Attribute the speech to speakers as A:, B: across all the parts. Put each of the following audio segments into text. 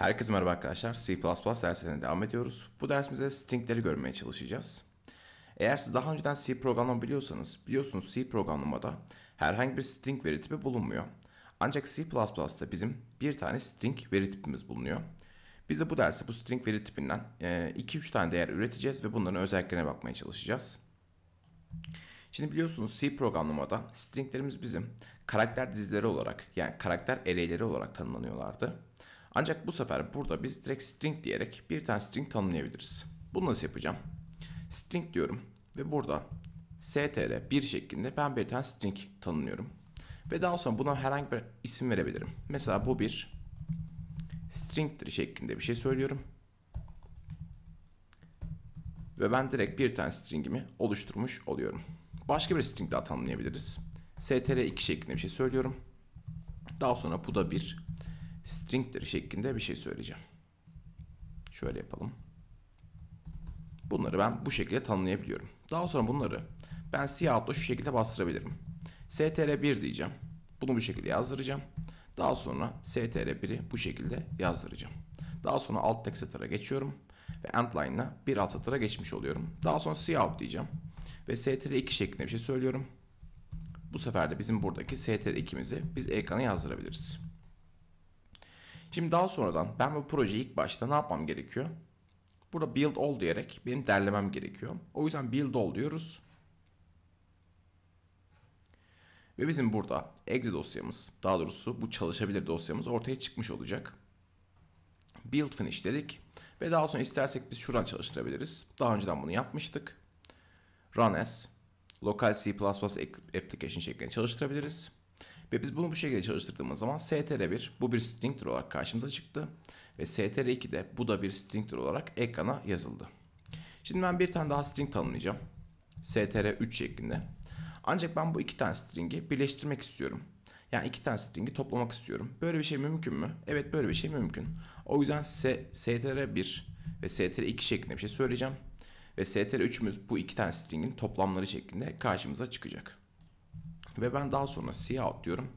A: Herkese merhaba arkadaşlar. C++ dersine devam ediyoruz. Bu dersimizde stringleri görmeye çalışacağız. Eğer siz daha önceden C programlama biliyorsanız, biliyorsunuz C programlamada herhangi bir string veri tipi bulunmuyor. Ancak C++'da bizim bir tane string veri tipimiz bulunuyor. Biz de bu derste bu string veri tipinden 2-3 tane değer üreteceğiz ve bunların özelliklerine bakmaya çalışacağız. Şimdi biliyorsunuz C programlamada stringlerimiz bizim karakter dizileri olarak yani karakter array'leri olarak tanımlanıyorlardı. Ancak bu sefer burada biz direkt string diyerek bir tane string tanımlayabiliriz. Bunu nasıl yapacağım? String diyorum ve burada str 1 şeklinde ben bir tane string tanımlıyorum. Ve daha sonra buna herhangi bir isim verebilirim. Mesela bu bir stringtir şeklinde bir şey söylüyorum. Ve ben direkt bir tane stringimi oluşturmuş oluyorum. Başka bir string daha tanımlayabiliriz. str2 şeklinde bir şey söylüyorum. Daha sonra bu da bir string'tir şeklinde bir şey söyleyeceğim. Şöyle yapalım. Bunları ben bu şekilde tanımlayabiliyorum. Daha sonra bunları ben siyahla şu şekilde bastırabilirim. str1 diyeceğim. Bunu bu şekilde yazdıracağım. Daha sonra str1'i bu şekilde yazdıracağım. Daha sonra alt tek satıra geçiyorum. Ve endline'la bir alt satıra geçmiş oluyorum. Daha sonra cout diyeceğim. Ve str2 şeklinde bir şey söylüyorum. Bu sefer de bizim buradaki str2'mizi biz ekrana yazdırabiliriz. Şimdi daha sonradan ben bu projeyi ilk başta ne yapmam gerekiyor? Burada build all diyerek benim derlemem gerekiyor. O yüzden build all diyoruz. Ve bizim burada exe dosyamız, daha doğrusu bu çalışabilir dosyamız ortaya çıkmış olacak. Build finish dedik. Ve daha sonra istersek biz şuradan çalıştırabiliriz. Daha önceden bunu yapmıştık. Run as, local C++ application şeklinde çalıştırabiliriz. Ve biz bunu bu şekilde çalıştırdığımız zaman str1 bu bir stringdir olarak karşımıza çıktı. Ve str2 de bu da bir stringdir olarak ekrana yazıldı. Şimdi ben bir tane daha string tanımlayacağım. str3 şeklinde. Ancak ben bu iki tane stringi birleştirmek istiyorum. Yani iki tane stringi toplamak istiyorum. Böyle bir şey mümkün mü? Evet böyle bir şey mümkün. O yüzden str1 ve str2 şeklinde bir şey söyleyeceğim. Ve str3'ümüz bu iki tane stringin toplamları şeklinde karşımıza çıkacak. Ve ben daha sonra siyah diyorum.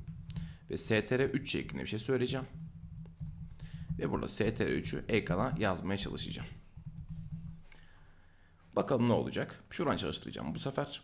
A: Ve str 3 şeklinde bir şey söyleyeceğim. Ve burada str 3'ü ekrana yazmaya çalışacağım. Bakalım ne olacak. Şuradan çalıştıracağım bu sefer.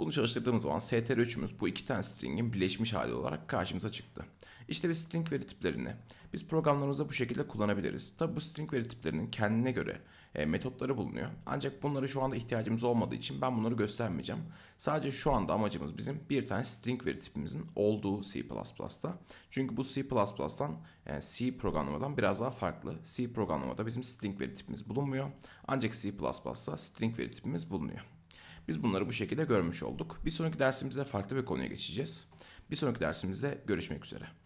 A: Bunu çalıştırdığımız zaman str3'ümüz bu iki tane stringin birleşmiş hali olarak karşımıza çıktı. İşte bir string veri tiplerini biz programlarımızda bu şekilde kullanabiliriz. Tabi bu string veri tiplerinin kendine göre e, metotları bulunuyor. Ancak bunları şu anda ihtiyacımız olmadığı için ben bunları göstermeyeceğim. Sadece şu anda amacımız bizim bir tane string veri tipimizin olduğu C++'da. Çünkü bu C++'dan yani e, C programlamadan biraz daha farklı. C programlamada bizim string veri tipimiz bulunmuyor. Ancak C++'da string veri tipimiz bulunuyor. Biz bunları bu şekilde görmüş olduk. Bir sonraki dersimizde farklı bir konuya geçeceğiz. Bir sonraki dersimizde görüşmek üzere.